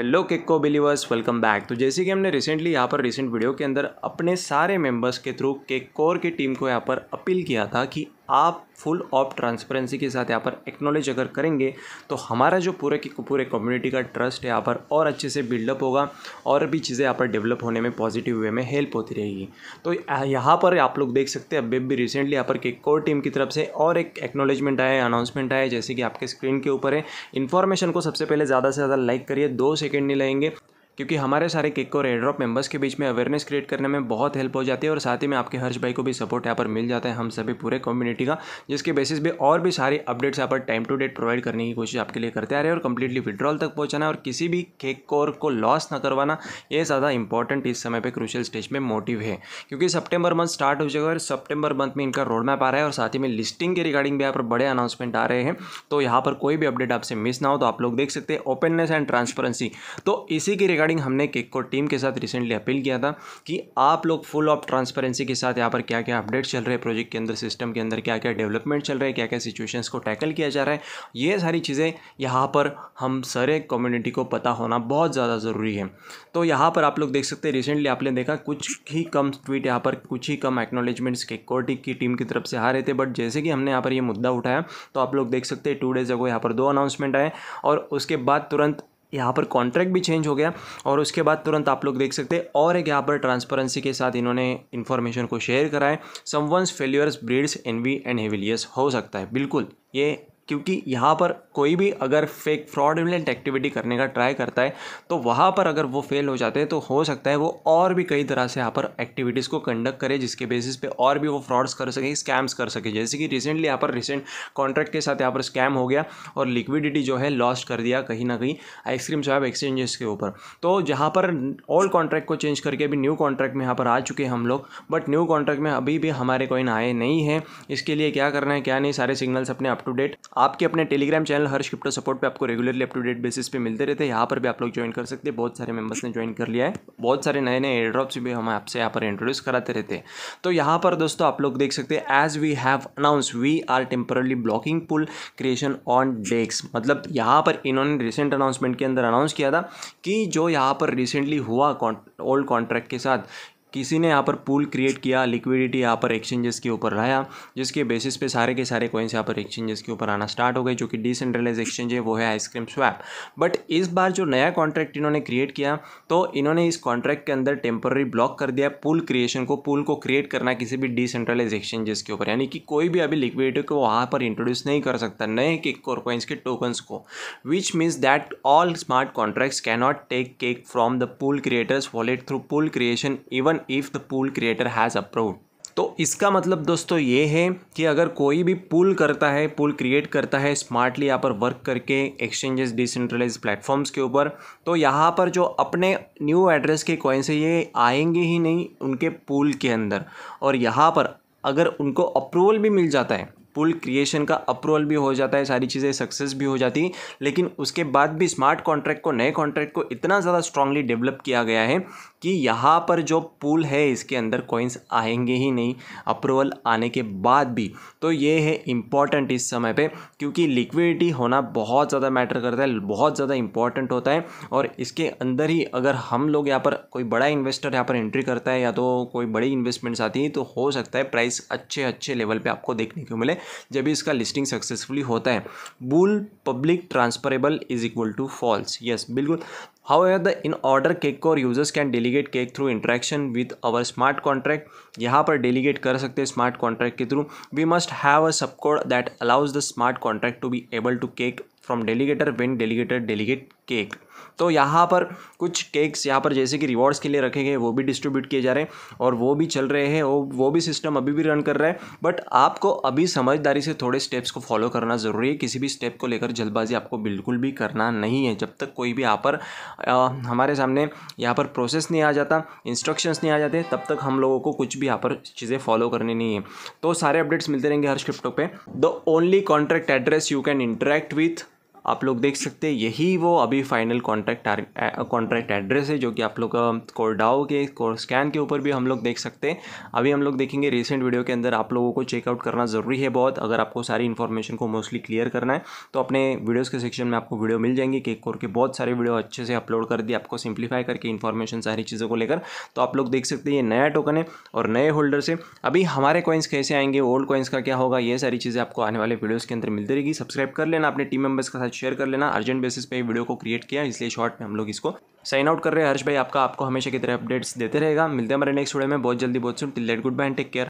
hello किक्को believers welcome back तो जैसे कि हमने रिसेंटली यहाँ पर रिसेंट वीडियो के अंदर अपने सारे मेंबर्स के थ्रू केक कोर की टीम को यहाँ पर अपील किया था कि आप फुल ऑफ ट्रांसपेरेंसी के साथ यहाँ पर एक्नोलेज अगर करेंगे तो हमारा जो पूरे की पूरे कम्युनिटी का ट्रस्ट है यहाँ पर और अच्छे से बिल्डअप होगा और भी चीज़ें यहाँ पर डेवलप होने में पॉजिटिव वे में हेल्प होती रहेगी तो यहाँ पर आप लोग देख सकते हैं अभी भी रिसेंटली यहाँ पर एक कोर टीम की तरफ से और एक एक्नोलेजमेंट आया अनाउंसमेंट आया जैसे कि आपके स्क्रीन के ऊपर है इन्फॉर्मेशन को सबसे पहले ज़्यादा से ज़्यादा लाइक करिए दो सेकेंड नहीं लगेंगे क्योंकि हमारे सारे किक और एड्रॉप मेंबर्स के बीच में अवेयरनेस क्रिएट करने में बहुत हेल्प हो जाती है और साथ ही में आपके हर्ष भाई को भी सपोर्ट यहाँ पर मिल जाता है हम सभी पूरे कम्युनिटी का जिसके बेसिस पे और भी सारी अपडेट्स यहाँ पर टाइम टू डेट प्रोवाइड करने की कोशिश आपके लिए करते आ रहे हैं और कंप्लीटली विड्रॉल तक पहुँचाना और किसी भी केक कोर को लॉस न करवाना ये ज़्यादा इंपॉर्टेंट इस समय पर क्रूशल स्टेज में मोटिव है क्योंकि सेप्टेम्बर मंथ स्टार्ट हो जाएगा और सेप्टेम्बर मंथ में इनका रोड मैप आ रहा है और साथ ही में लिस्टिंग के रिगार्डिंग भी यहाँ पर बड़े अनाउंसमेंट आ रहे हैं तो यहाँ पर कोई भी अपडेट आपसे मिस ना हो तो आप लोग देख सकते हैं ओपननेस एंड ट्रांसपेरेंसी तो इसी की रिगार्डिंग रिगार्डिंग हमने केक को टीम के साथ रिसेंटली अपील किया था कि आप लोग फुल ऑफ ट्रांसपेरेंसी के साथ यहाँ पर क्या क्या अपडेट्स चल रहे हैं प्रोजेक्ट के अंदर सिस्टम के अंदर क्या क्या डेवलपमेंट चल रहे हैं क्या क्या सिचुएशंस को टैकल किया जा रहा है ये सारी चीज़ें यहाँ पर हम सारे कम्युनिटी को पता होना बहुत ज़्यादा ज़रूरी है तो यहाँ पर आप लोग देख सकते हैं रिसेंटली आपने देखा कुछ ही कम ट्वीट यहाँ पर कुछ ही कम एक्नोलेजमेंट्स केक कोटिक की टीम की तरफ से आ रहे थे बट जैसे कि हमने यहाँ पर ये मुद्दा उठाया तो आप लोग देख सकते हैं टू डेज़ अगो यहाँ पर दो अनाउंसमेंट आए और उसके बाद तुरंत यहाँ पर कॉन्ट्रैक्ट भी चेंज हो गया और उसके बाद तुरंत आप लोग देख सकते हैं और एक यहाँ पर ट्रांसपेरेंसी के साथ इन्होंने इन्फॉर्मेशन को शेयर कराए someone's failures breeds envy and हेविलियस हो सकता है बिल्कुल ये क्योंकि यहाँ पर कोई भी अगर फेक फ्रॉडलेंट एक्टिविटी करने का ट्राई करता है तो वहाँ पर अगर वो फेल हो जाते हैं तो हो सकता है वो और भी कई तरह से यहाँ पर एक्टिविटीज़ को कंडक्ट करे जिसके बेसिस पे और भी वो फ्रॉड्स कर सके स्कैम्स कर सके जैसे कि रिसेंटली यहाँ पर रिसेंट कॉन्ट्रैक्ट के साथ यहाँ पर स्कैम हो गया और लिक्विडिटी जो है लॉस्ट कर दिया कहीं ना कहीं आइसक्रीम स्वैप एक्सचेंजेस के ऊपर तो जहाँ पर ओल्ड कॉन्ट्रैक्ट को चेंज करके अभी न्यू कॉन्ट्रैक्ट में यहाँ पर आ चुके हैं हम लोग बट न्यू कॉन्ट्रैक्ट में अभी भी हमारे कोई आए नहीं हैं इसके लिए क्या करना है क्या नहीं सारे सिग्नल्स अपने अप टू डेट आपके अपने Telegram channel Harsh crypto support पे आपको regularly up to date basis पे मिलते रहते हैं यहाँ पर भी आप लोग ज्वाइन कर सकते हैं बहुत सारे मेंबर्स ने ज्वाइन कर लिया है बहुत सारे नए नए एयरड्रॉप्स भी हम आपसे यहाँ पर इंट्रोड्यूस कराते रहते हैं तो यहाँ पर दोस्तों आप लोग देख सकते हैं as we have announce we are temporarily blocking pool creation on dex मतलब यहाँ पर इन्होंने रिसेंट अनाउंसमेंट के अंदर अनाउंस किया था कि जो यहाँ पर रिसेंटली हुआ ओल्ड कॉन्ट्रैक्ट के साथ किसी ने यहाँ पर पूल क्रिएट किया लिक्विडिटी यहाँ पर एक्सचेंजेस के ऊपर रहा जिसके बेसिस पे सारे के सारे कोइंस यहाँ पर एक्सचेंजेस के ऊपर आना स्टार्ट हो गए जो कि डिसेंट्रलाइज एक्सचेंज है वो है आइसक्रीम स्वैप बट इस बार जो नया कॉन्ट्रैक्ट इन्होंने क्रिएट किया तो इन्होंने इस कॉन्ट्रैक्ट के अंदर टेम्पररी ब्लॉक कर दिया पूल क्रिएशन को पूल को क्रिएट करना किसी भी डिसेंट्रलाइज एक्सचेंजेस के ऊपर यानी कि कोई भी अभी लिक्विडिटी को वहाँ पर इंट्रोड्यूस नहीं कर सकता नए केक और कोइंस के टोकन्स को which means that all smart contracts cannot take cake from the pool creators wallet through pool creation even if the pool creator has approve तो इसका मतलब दोस्तों ये है कि अगर कोई भी पुल करता है पुल क्रिएट करता है स्मार्टली यहाँ पर वर्क करके एक्सचेंजेस डिसेंट्रलाइज प्लेटफॉर्म्स के ऊपर तो यहाँ पर जो अपने न्यू एड्रेस के कॉइन्स है ये आएंगे ही नहीं उनके पुल के अंदर और यहाँ पर अगर उनको अप्रूवल भी मिल जाता है पुल क्रिएशन का अप्रूवल भी हो जाता है सारी चीज़ें सक्सेस भी हो जाती लेकिन उसके बाद भी स्मार्ट कॉन्ट्रैक्ट को नए कॉन्ट्रैक्ट को इतना ज़्यादा स्ट्रांगली डेवलप किया गया है कि यहाँ पर जो पुल है इसके अंदर कॉइन्स आएंगे ही नहीं अप्रूवल आने के बाद भी तो ये है इम्पॉर्टेंट इस समय पे क्योंकि लिक्विडिटी होना बहुत ज़्यादा मैटर करता है बहुत ज़्यादा इंपॉर्टेंट होता है और इसके अंदर ही अगर हम लोग यहाँ पर कोई बड़ा इन्वेस्टर यहाँ पर एंट्री करता है या तो कोई बड़ी इन्वेस्टमेंट्स आती हैं तो हो सकता है प्राइस अच्छे अच्छे लेवल पर आपको देखने को मिले जब भी इसका लिस्टिंग सक्सेसफुली होता है pool public transferable is equal to false yes बिल्कुल however the in order cake को और users can delegate cake through interaction with our smart contract यहाँ पर डेलीगेट कर सकते हैं स्मार्ट कॉन्ट्रैक्ट के through we must have a subcode that allows the smart contract to be able to cake from delegator when delegator delegate cake तो यहाँ पर कुछ केक्स यहाँ पर जैसे कि रिवॉर्ड्स के लिए रखे गए वो भी डिस्ट्रीब्यूट किए जा रहे हैं और वो भी चल रहे हैं वो वो भी सिस्टम अभी भी रन कर रहा है बट आपको अभी समझदारी से थोड़े स्टेप्स को फॉलो करना ज़रूरी है किसी भी स्टेप को लेकर जल्दबाजी आपको बिल्कुल भी करना नहीं है जब तक कोई भी यहाँ पर आ, हमारे सामने यहाँ पर प्रोसेस नहीं आ जाता इंस्ट्रक्शंस नहीं आ जाते तब तक हम लोगों को कुछ भी यहाँ पर चीज़ें फॉलो करनी नहीं है तो सारे अपडेट्स मिलते रहेंगे हर क्रिप्टो पर the only contract address you can interact with आप लोग देख सकते हैं यही वो अभी फाइनल कॉन्ट्रैक्ट कॉन्ट्रैक्ट एड्रेस है जो कि आप लोग का डाओ के कोर स्कैन के ऊपर भी हम लोग देख सकते हैं अभी हम लोग देखेंगे रिसेंट वीडियो के अंदर आप लोगों को चेकआउट करना ज़रूरी है बहुत अगर आपको सारी इन्फॉर्मेशन को मोस्टली क्लियर करना है तो अपने वीडियोज़ के सेक्शन में आपको वीडियो मिल जाएंगे केक कोर के बहुत सारे वीडियो अच्छे से अपलोड कर दिए आपको सिंप्लीफाई करके इन्फॉर्मेशन सारी चीज़ों को लेकर तो आप लोग देख सकते हैं ये नया टोकन है और नए होल्डर से अभी हमारे कॉइन्स कैसे आएंगे ओल्ड कॉइन्स का क्या होगा ये सारी चीज़ें आपको आने वाले वीडियोज़ के अंदर मिलती रहेगी सब्सक्राइब कर लेना अपने टीम मेम्बर्स के साथ शेयर कर लेना अर्जेंट बेसिस पे वीडियो को क्रिएट किया इसलिए शॉर्ट में हम लोग इसको साइन आउट कर रहे हैं हर्ष भाई आपका आपको हमेशा की तरह अपडेट्स देते रहेगा मिलते हैं हमारे नेक्स्ट वीडियो में बहुत जल्दी बहुत soon till let good bye and take care